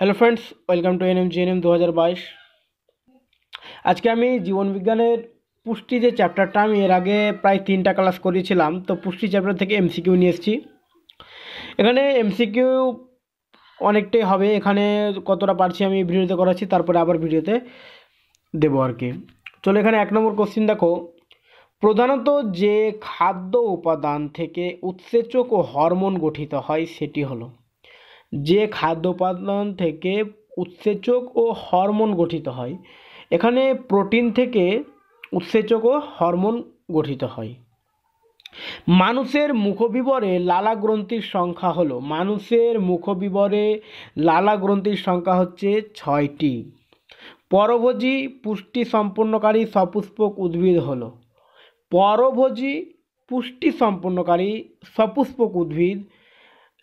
hello friends welcome to N M G N M দু হাজার বাইশ আজকে আমি জীবনবিজ্ঞানের পুষ্টি যে চ্যাপ্টারটা আমি এর আগে প্রায় তিনটা ক্লাস করিয়েছিলাম তো পুষ্টি চ্যাপ্টার থেকে এমসিকিউ নিয়ে এসেছি এখানে এমসিকিউ অনেকটাই হবে এখানে কতটা পারছি আমি ভিডিওতে করাচ্ছি তারপরে আবার ভিডিওতে দেবো আর কি চলো এখানে এক নম্বর কোশ্চিন দেখো প্রধানত যে খাদ্য উপাদান থেকে উৎসেচক ও হরমোন গঠিত হয় সেটি হলো যে খাদ্য উপাদান থেকে উৎসেচক ও হরমোন গঠিত হয় এখানে প্রোটিন থেকে উৎসেচক ও হরমোন গঠিত হয় মানুষের মুখবিবরে লালা গ্রন্থির সংখ্যা হলো মানুষের মুখবিবরে লালা গ্রন্থির সংখ্যা হচ্ছে ছয়টি পরভোজী পুষ্টি সম্পন্নকারী সপুষ্পক উদ্ভিদ হলো পরভোজী পুষ্টি সম্পন্নকারী সপুষ্পক উদ্ভিদ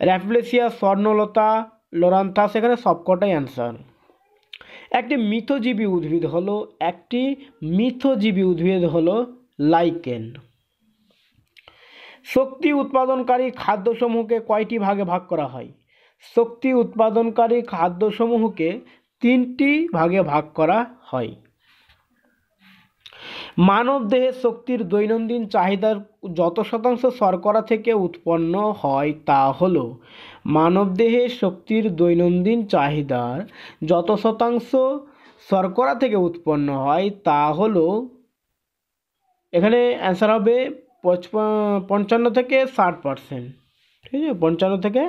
র্যাফলেসিয়া স্বর্ণলতা লোরান্থাস এখানে সবকটাই অ্যান্সার একটি মিথজীবী উদ্ভিদ হলো একটি মিথজীবী উদ্ভিদ হলো লাইকেন শক্তি উৎপাদনকারী খাদ্যসমূহকে কয়টি ভাগে ভাগ করা হয় শক্তি উৎপাদনকারী খাদ্যসমূহকে তিনটি ভাগে ভাগ করা হয় মানব দেহের শক্তির দৈনন্দিন চাহিদার যত শতাংশ শর্করা থেকে উৎপন্ন হয় তা হল মানবদেহে শক্তির দৈনন্দিন চাহিদার যত শতাংশ শর্করা থেকে উৎপন্ন হয় তা হল এখানে অ্যান্সার হবে পঞ্চান্ন থেকে ষাট পারসেন্ট ঠিক আছে পঞ্চান্ন থেকে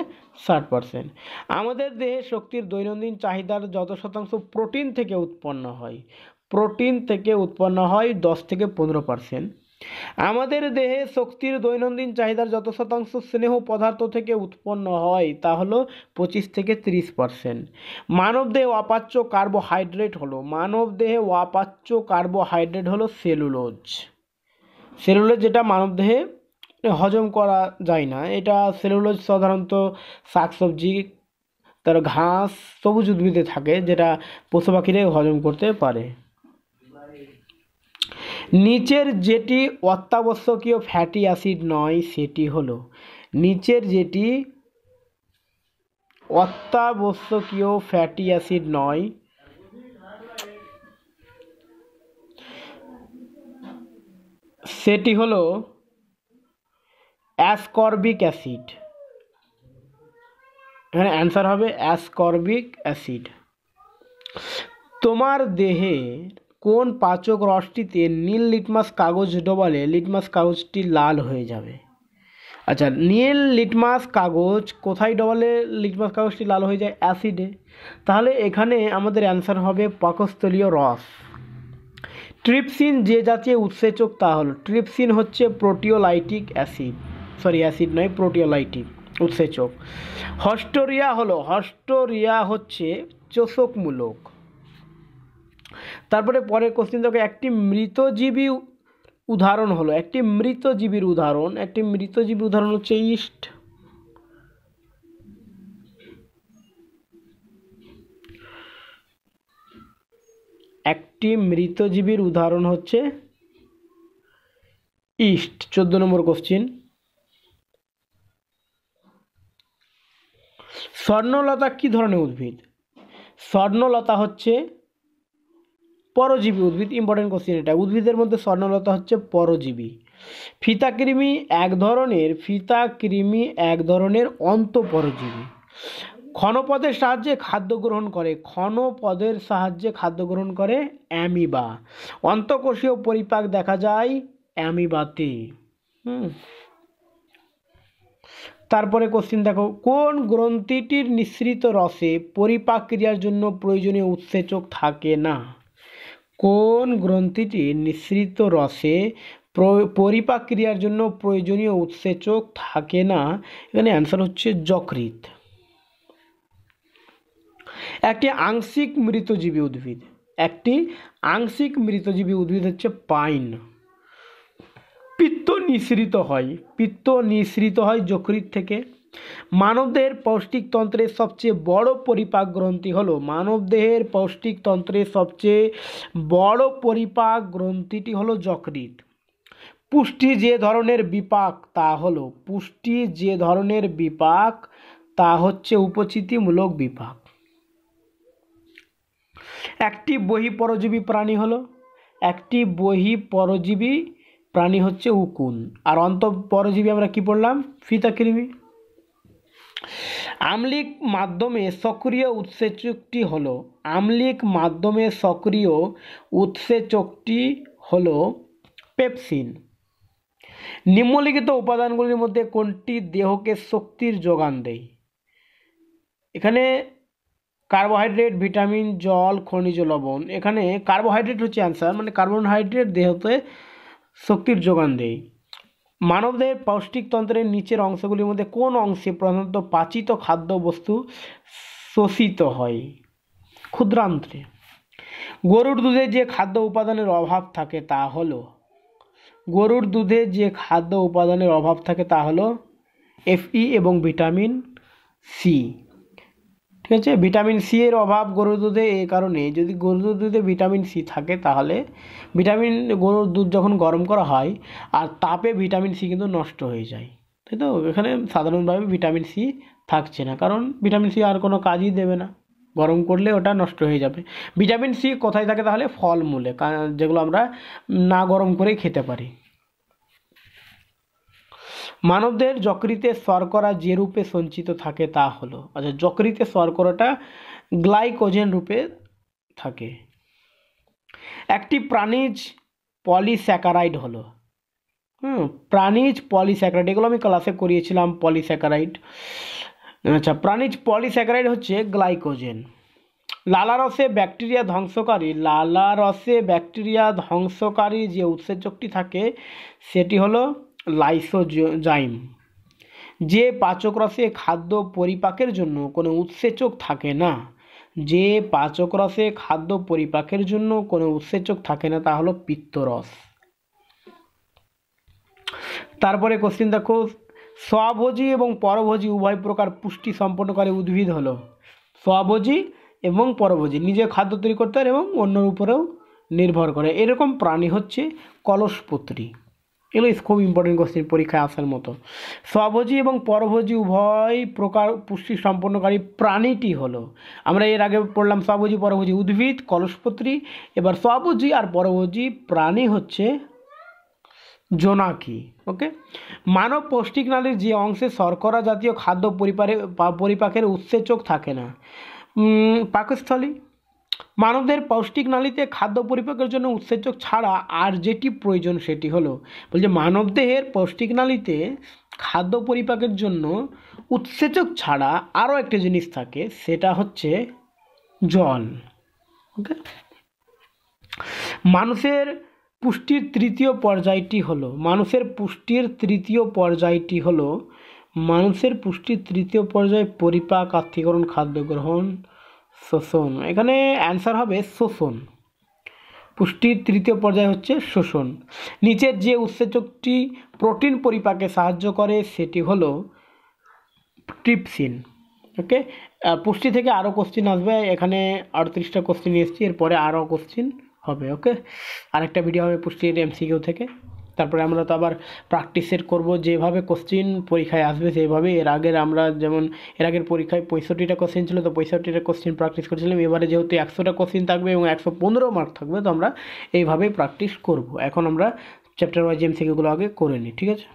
ষাট পারসেন্ট আমাদের দেহে শক্তির দৈনন্দিন চাহিদার যত শতাংশ প্রোটিন থেকে উৎপন্ন হয় প্রোটিন থেকে উৎপন্ন হয় দশ থেকে পনেরো পার্সেন্ট আমাদের দেহে শক্তির দৈনন্দিন চাহিদার যত শতাংশ স্নেহ পদার্থ থেকে উৎপন্ন হয় তা হলো পঁচিশ থেকে ত্রিশ পারসেন্ট মানবদেহে অপাচ্য কার্বোহাইড্রেট হলো মানবদেহে অপাচ্য কার্বোহাইড্রেট হলো সেলুলোজ সেলুলোজ যেটা মানবদেহে হজম করা যায় না এটা সেলুলোজ সাধারণত শাকসবজি তার ঘাস সবুজ উদ্ভিদে থাকে যেটা পশু পাখিরে হজম করতে পারে নিচের যেটি অত্যাবশ্যকীয় ফ্যাটি অ্যাসিড নয় সেটি হলো নিচের যেটি অত্যাবশ্যকীয় ফ্যাটি অ্যাসিড নয় সেটি হলো অ্যাসকর্বিক অ্যাসিড হ্যাঁ অ্যান্সার হবে অ্যাসকর্বিক অ্যাসিড তোমার দেহে কোন পাচক রসটিতে নীল লিটমাস কাগজ ডোবালে লিটমাস কাগজটি লাল হয়ে যাবে আচ্ছা নীল লিটমাস কাগজ কোথায় ডবালে লিটমাস কাগজটি লাল হয়ে যায় অ্যাসিডে তাহলে এখানে আমাদের অ্যান্সার হবে পাকস্থলীয় রস ট্রিপসিন যে জাতীয় উৎসেচক তা হলো ট্রিপসিন হচ্ছে প্রোটিওলাইটিক অ্যাসিড সরি অ্যাসিড নয় প্রোটিওলাইটিক উৎসেচক হস্টোরিয়া হলো হস্টোরিয়া হচ্ছে চোষকমূলক তারপরে পরের কোশ্চিন দেখো একটি মৃতজীবী উদাহরণ হলো একটি মৃতজীবীর উদাহরণ একটি মৃতজীবী উদাহরণ হচ্ছে ইস্ট একটি মৃতজীবীর উদাহরণ হচ্ছে ইস্ট চোদ্দ নম্বর কোশ্চিন স্বর্ণলতা কি ধরনের উদ্ভিদ স্বর্ণলতা হচ্ছে পরজীবী উদ্ভিদ ইম্পর্টেন্ট কোশ্চেন এটা উদ্ভিদের মধ্যে স্বর্ণলতা হচ্ছে পরজীবী ফিতাকৃমি এক ধরনের ফিতাকৃমি এক ধরনের অন্তপরজীবী ক্ষণপদের সাহায্যে খাদ্য গ্রহণ করে ক্ষণপদের সাহায্যে খাদ্য গ্রহণ করে অ্যামিবা অন্তকোষীয় পরিপাক দেখা যায় অ্যামিবাতে তারপরে কোশ্চিন দেখো কোন গ্রন্থিটির নিঃসৃত রসে পরিপাক ক্রিয়ার জন্য প্রয়োজনীয় উৎসেচক থাকে না কোন গ্রন্থিটি নিঃসৃত রসে পরিপাক ক্রিয়ার জন্য প্রয়োজনীয় উৎসেচক থাকে না এখানে অ্যান্সার হচ্ছে যকৃত একটি আংশিক মৃতজীবী উদ্ভিদ একটি আংশিক মৃতজীবী উদ্ভিদ হচ্ছে পাইন পিত্ত নিঃসৃত হয় পিত্ত নিঃসৃত হয় যকৃত থেকে মানবদেহের পৌষ্টিকতন্ত্রের সবচেয়ে বড় পরিপাক গ্রন্থি হল মানবদেহের পৌষ্টিকতন্ত্রের সবচেয়ে বড় পরিপাক গ্রন্থিটি হল যকৃত পুষ্টি যে ধরনের বিপাক তা হলো পুষ্টি যে ধরনের বিপাক তা হচ্ছে উপচিতিমূলক বিপাক একটি বহি পরজীবী প্রাণী হলো একটি বহি পরজীবী প্রাণী হচ্ছে উকুন আর অন্ত পরজীবী আমরা কি পড়লাম ফিতাকৃমি আমলিক মাধ্যমে সক্রিয় উৎসেচকটি হলো আমলিক মাধ্যমে সক্রিয় উৎসেচকটি হলো পেপসিন নিম্নলিখিত উপাদানগুলির মধ্যে কোনটি দেহকে শক্তির যোগান দেয় এখানে কার্বোহাইড্রেট ভিটামিন জল খনিজ লবণ এখানে কার্বোহাইড্রেট হচ্ছে অ্যান্সার মানে কার্বোহাইড্রেট দেহতে শক্তির যোগান দেয় পৌষ্টিক পৌষ্টিকতন্ত্রের নিচের অংশগুলির মধ্যে কোন অংশে প্রধানত পাচিত খাদ্যবস্তু শোষিত হয় ক্ষুদ্রান্ত্রে গরুর দুধে যে খাদ্য উপাদানের অভাব থাকে তা হল গরুর দুধে যে খাদ্য উপাদানের অভাব থাকে তা হলো এফই e এবং ভিটামিন সি ঠিক আছে ভিটামিন সি এর অভাব গরুর দুধে এ কারণে যদি গরুর দুধে ভিটামিন সি থাকে তাহলে ভিটামিন গরুর দুধ যখন গরম করা হয় আর তাপে ভিটামিন সি কিন্তু নষ্ট হয়ে যায় তাই তো এখানে সাধারণভাবে ভিটামিন সি থাকছে না কারণ ভিটামিন সি আর কোনো কাজই দেবে না গরম করলে ওটা নষ্ট হয়ে যাবে ভিটামিন সি কোথায় থাকে তাহলে ফলমূলে যেগুলো আমরা না গরম করেই খেতে পারি মানবদের যকৃতে শর্করা যে রূপে সঞ্চিত থাকে তা হলো আচ্ছা যকৃতে শর্করাটা গ্লাইকোজেন রূপে থাকে একটি প্রাণীজ পলিস্যাকারাইড হলো হুম প্রাণীজ পলিস্যাকারাইড এগুলো আমি ক্লাসে করিয়েছিলাম পলিস্যাকারাইড আচ্ছা প্রাণীজ পলিস্যাকারাইড হচ্ছে গ্লাইকোজেন লালারসে ব্যাকটেরিয়া ধ্বংসকারী লালারসে ব্যাকটেরিয়া ধ্বংসকারী যে উৎসেচকটি থাকে সেটি হলো লাইসোজাইম যে পাচকরসে খাদ্য পরিপাকের জন্য কোনো উৎসেচক থাকে না যে পাচকরসে খাদ্য পরিপাকের জন্য কোনো উৎসেচক থাকে না তা হলো পিত্তরস তারপরে কোশ্চিন দেখো স্বভোজী এবং পরভোজী উভয় প্রকার পুষ্টি সম্পন্নকারী উদ্ভিদ হলো স্বভোজী এবং পরভোজী নিজে খাদ্য তৈরি করতে পারে এবং অন্যের উপরেও নির্ভর করে এরকম প্রাণী হচ্ছে কলসপত্রী এগুলো খুব ইম্পর্টেন্ট কোশ্চেন পরীক্ষায় আসার মতো স্বভোজী এবং পরভোজী উভয় প্রকার পুষ্টি সম্পন্নকারী প্রাণীটি হলো আমরা এর আগে পড়লাম স্বভোজী পরভোজী উদ্ভিদ কলসপত্রী এবার স্বভোজী আর পরভোজী প্রাণী হচ্ছে জোনাকি ওকে মানব পৌষ্টিক নালীর যে অংশে শর্করা জাতীয় খাদ্য পরিপারে পরিপাকের উৎসেচক থাকে না পাকস্থলী মানবদের পৌষ্টিক নালীতে খাদ্য পরিপাকের জন্য উৎসেচক ছাড়া আর যেটি প্রয়োজন সেটি হলো বলছে দেহের পৌষ্টিক নালীতে খাদ্য পরিপাকের জন্য উৎসেচক ছাড়া আরও একটা জিনিস থাকে সেটা হচ্ছে জল ওকে মানুষের পুষ্টির তৃতীয় পর্যায়টি হলো মানুষের পুষ্টির তৃতীয় পর্যায়টি হলো মানুষের পুষ্টির তৃতীয় পর্যায় পরিপাক আত্মীকরণ খাদ্য গ্রহণ শোষণ এখানে অ্যান্সার হবে শোষণ পুষ্টির তৃতীয় পর্যায় হচ্ছে শোষণ নিচের যে উৎসেচকটি প্রোটিন পরিপাকে সাহায্য করে সেটি হল ট্রিপসিন ওকে পুষ্টি থেকে আরও কোশ্চিন আসবে এখানে আটত্রিশটা কোশ্চিন এসছি এরপরে আরও কোশ্চিন হবে ওকে আরেকটা ভিডিও হবে পুষ্টির এমসিকিউ থেকে তারপরে আমরা তো আবার প্র্যাকটিসের করব যেভাবে কোশ্চিন পরীক্ষায় আসবে সেভাবে এর আগের আমরা যেমন এর আগের পরীক্ষায় পঁয়ষট্টিটা কোশ্চিন ছিল তো পঁয়ষট্টিটা কোশ্চিন প্র্যাকটিস করেছিলাম এবারে যেহেতু একশোটা কোশ্চিন থাকবে এবং একশো পনেরো মার্ক থাকবে তো আমরা এইভাবেই প্র্যাকটিস করব এখন আমরা চ্যাপ্টার ওয়াইজ সিগুলো আগে করে নিই ঠিক আছে